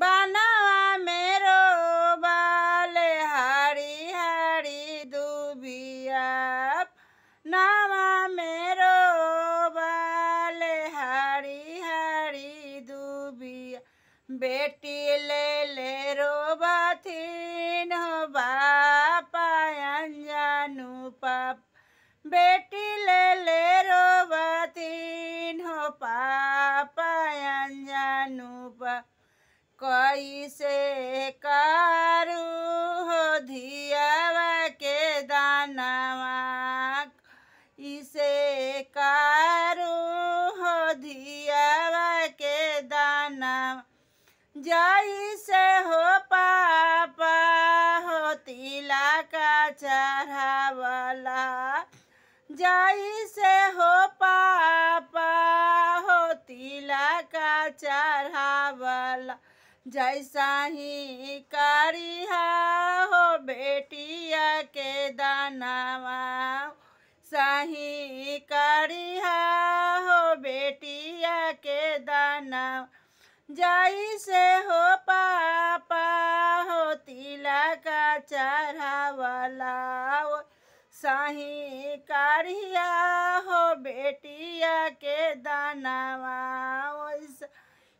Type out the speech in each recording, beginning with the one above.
বানা মেরো বালে হারি হারি দুবিয়াপ নামা মেরো বালে হারি হারি দুবিয়া বেটি লেলে রো বাথিন বাপায়ান জানু পাপ বেটি লেলে রো বাথিন পাপ कैसे करू हो धियावा के दानवा इसे करू हो धियावा के दाना जैसे हो पापा हो तिला का चढ़ावला जैसे हो पापा हो तिला का चढ़ावला जैसा ही कारिहा हो बेटिया के दानावा सही कारिहा हो बेटिया के दाना जैसे हो पापा हो तिला का चारा वाला सही कारिया हो बेटिया के दानावा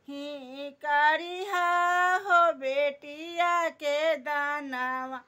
ही करिहा हो बेटिया के दानवा